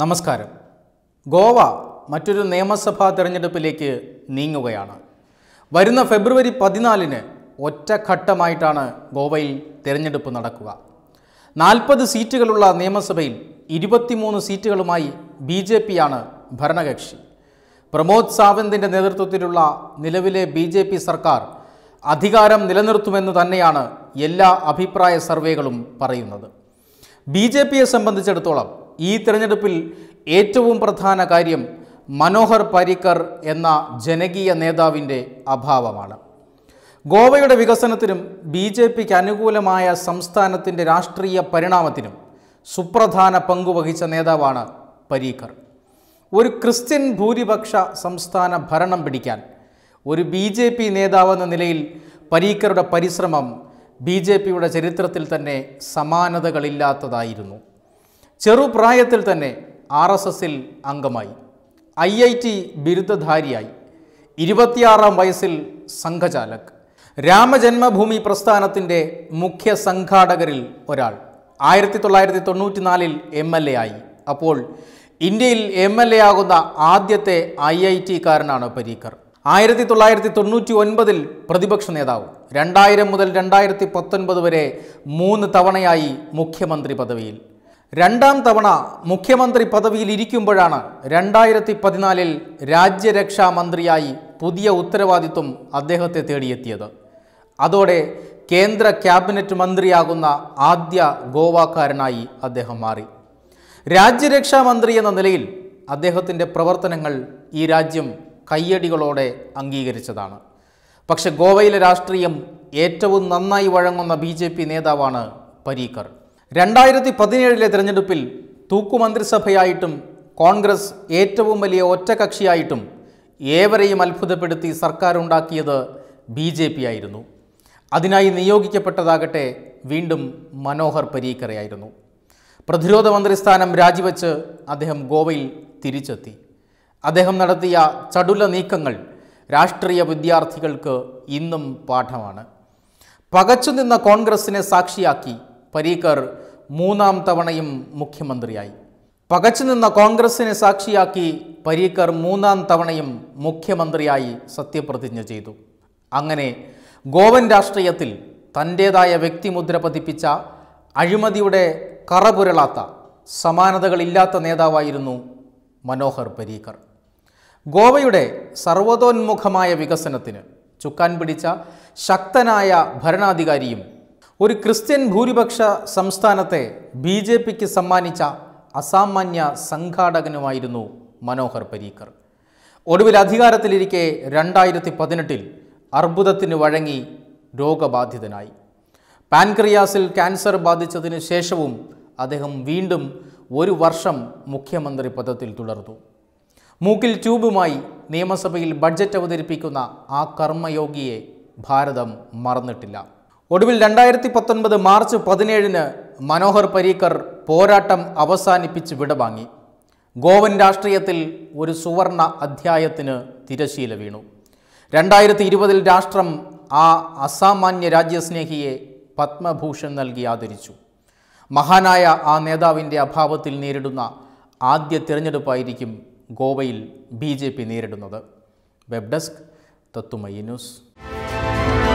നമസ്കാരം ഗോവ മറ്റൊരു നിയമസഭാ തെരഞ്ഞെടുപ്പിലേക്ക് നീങ്ങുകയാണ് വരുന്ന ഫെബ്രുവരി പതിനാലിന് ഒറ്റഘട്ടമായിട്ടാണ് ഗോവയിൽ തിരഞ്ഞെടുപ്പ് നടക്കുക നാൽപ്പത് സീറ്റുകളുള്ള നിയമസഭയിൽ ഇരുപത്തിമൂന്ന് സീറ്റുകളുമായി ബി ജെ പിയാണ് ഭരണകക്ഷി പ്രമോദ് സാവന്തിൻ്റെ നേതൃത്വത്തിലുള്ള നിലവിലെ ബി ജെ പി സർക്കാർ അധികാരം നിലനിർത്തുമെന്ന് തന്നെയാണ് എല്ലാ അഭിപ്രായ സർവേകളും പറയുന്നത് ബി ജെ പിയെ സംബന്ധിച്ചിടത്തോളം ഈ തിരഞ്ഞെടുപ്പിൽ ഏറ്റവും പ്രധാന കാര്യം മനോഹർ പരീക്കർ എന്ന ജനകീയ നേതാവിൻ്റെ അഭാവമാണ് ഗോവയുടെ വികസനത്തിനും ബി ജെ പിക്ക് അനുകൂലമായ സംസ്ഥാനത്തിൻ്റെ രാഷ്ട്രീയ പരിണാമത്തിനും സുപ്രധാന പങ്കുവഹിച്ച നേതാവാണ് പരീക്കർ ഒരു ക്രിസ്ത്യൻ ഭൂരിപക്ഷ സംസ്ഥാന ഭരണം പിടിക്കാൻ ഒരു ബി ജെ പി നേതാവെന്ന നിലയിൽ പരീക്കറുടെ പരിശ്രമം ബി ജെ പിയുടെ ചരിത്രത്തിൽ തന്നെ സമാനതകളില്ലാത്തതായിരുന്നു ചെറുപ്രായത്തിൽ തന്നെ ആർ എസ് എസിൽ അംഗമായി ഐ ഐ ടി ബിരുദധാരിയായി ഇരുപത്തിയാറാം വയസ്സിൽ സംഘചാലക് രാമജന്മഭൂമി പ്രസ്ഥാനത്തിൻ്റെ മുഖ്യ സംഘാടകരിൽ ഒരാൾ ആയിരത്തി തൊള്ളായിരത്തി തൊണ്ണൂറ്റിനാലിൽ എം എൽ എ ആയി അപ്പോൾ ഇന്ത്യയിൽ എം എൽ എ ആകുന്ന ആദ്യത്തെ ഐ ഐ കാരനാണ് പരീക്കർ ആയിരത്തി തൊള്ളായിരത്തി തൊണ്ണൂറ്റി ഒൻപതിൽ പ്രതിപക്ഷ നേതാവ് രണ്ടായിരം മുതൽ രണ്ടായിരത്തി പത്തൊൻപത് വരെ മൂന്ന് തവണയായി മുഖ്യമന്ത്രി പദവിയിൽ രണ്ടാം തവണ മുഖ്യമന്ത്രി പദവിയിൽ ഇരിക്കുമ്പോഴാണ് രണ്ടായിരത്തി പതിനാലിൽ രാജ്യരക്ഷാ മന്ത്രിയായി പുതിയ ഉത്തരവാദിത്വം അദ്ദേഹത്തെ തേടിയെത്തിയത് അതോടെ കേന്ദ്ര ക്യാബിനറ്റ് മന്ത്രിയാകുന്ന ആദ്യ ഗോവാക്കാരനായി അദ്ദേഹം മാറി രാജ്യരക്ഷാ മന്ത്രി എന്ന നിലയിൽ അദ്ദേഹത്തിൻ്റെ പ്രവർത്തനങ്ങൾ ഈ രാജ്യം കയ്യടികളോടെ അംഗീകരിച്ചതാണ് പക്ഷെ ഗോവയിലെ രാഷ്ട്രീയം ഏറ്റവും നന്നായി വഴങ്ങുന്ന ബി നേതാവാണ് പരീക്കർ രണ്ടായിരത്തി പതിനേഴിലെ തിരഞ്ഞെടുപ്പിൽ തൂക്കുമന്ത്രിസഭയായിട്ടും കോൺഗ്രസ് ഏറ്റവും വലിയ ഒറ്റകക്ഷിയായിട്ടും ഏവരെയും അത്ഭുതപ്പെടുത്തി സർക്കാരുണ്ടാക്കിയത് ബി ജെ പി ആയിരുന്നു അതിനായി നിയോഗിക്കപ്പെട്ടതാകട്ടെ വീണ്ടും മനോഹർ പരീക്കറയായിരുന്നു പ്രതിരോധ മന്ത്രി സ്ഥാനം രാജിവെച്ച് അദ്ദേഹം ഗോവയിൽ തിരിച്ചെത്തി അദ്ദേഹം നടത്തിയ ചടുല നീക്കങ്ങൾ രാഷ്ട്രീയ വിദ്യാർത്ഥികൾക്ക് ഇന്നും പാഠമാണ് പകച്ചു നിന്ന കോൺഗ്രസിനെ സാക്ഷിയാക്കി പരീക്കർ മൂന്നാം തവണയും മുഖ്യമന്ത്രിയായി നിന്ന കോൺഗ്രസിനെ സാക്ഷിയാക്കി പരീക്കർ മൂന്നാം തവണയും മുഖ്യമന്ത്രിയായി സത്യപ്രതിജ്ഞ ചെയ്തു അങ്ങനെ ഗോവൻ രാഷ്ട്രീയത്തിൽ തൻ്റേതായ വ്യക്തിമുദ്ര പതിപ്പിച്ച അഴിമതിയുടെ കറപുരളാത്ത സമാനതകളില്ലാത്ത നേതാവായിരുന്നു മനോഹർ പരീക്കർ ഗോവയുടെ സർവതോന്മുഖമായ വികസനത്തിന് ചുക്കാൻ പിടിച്ച ശക്തനായ ഭരണാധികാരിയും ഒരു ക്രിസ്ത്യൻ ഭൂരിപക്ഷ സംസ്ഥാനത്തെ ബി ജെ പിക്ക് സമ്മാനിച്ച അസാമാന്യ സംഘാടകനുമായിരുന്നു മനോഹർ പരീക്കർ ഒടുവിൽ അധികാരത്തിലിരിക്കെ രണ്ടായിരത്തി പതിനെട്ടിൽ അർബുദത്തിന് വഴങ്ങി രോഗബാധിതനായി പാൻക്രിയാസിൽ ക്യാൻസർ ബാധിച്ചതിന് ശേഷവും അദ്ദേഹം വീണ്ടും ഒരു വർഷം മുഖ്യമന്ത്രി പദത്തിൽ തുടർന്നു മൂക്കിൽ ട്യൂബുമായി നിയമസഭയിൽ ബഡ്ജറ്റ് അവതരിപ്പിക്കുന്ന ആ കർമ്മയോഗിയെ ഭാരതം മറന്നിട്ടില്ല ഒടുവിൽ രണ്ടായിരത്തി പത്തൊൻപത് മാർച്ച് പതിനേഴിന് മനോഹർ പരീക്കർ പോരാട്ടം അവസാനിപ്പിച്ച് വിടവാങ്ങി ഗോവൻ രാഷ്ട്രീയത്തിൽ ഒരു സുവർണ അധ്യായത്തിന് തിരശീല വീണു രണ്ടായിരത്തി ഇരുപതിൽ രാഷ്ട്രം ആ അസാമാന്യ രാജ്യസ്നേഹിയെ പത്മഭൂഷൺ നൽകി ആദരിച്ചു മഹാനായ ആ നേതാവിൻ്റെ അഭാവത്തിൽ നേരിടുന്ന ആദ്യ തിരഞ്ഞെടുപ്പായിരിക്കും ഗോവയിൽ ബി നേരിടുന്നത് വെബ് ഡെസ്ക് തത്തുമയി ന്യൂസ്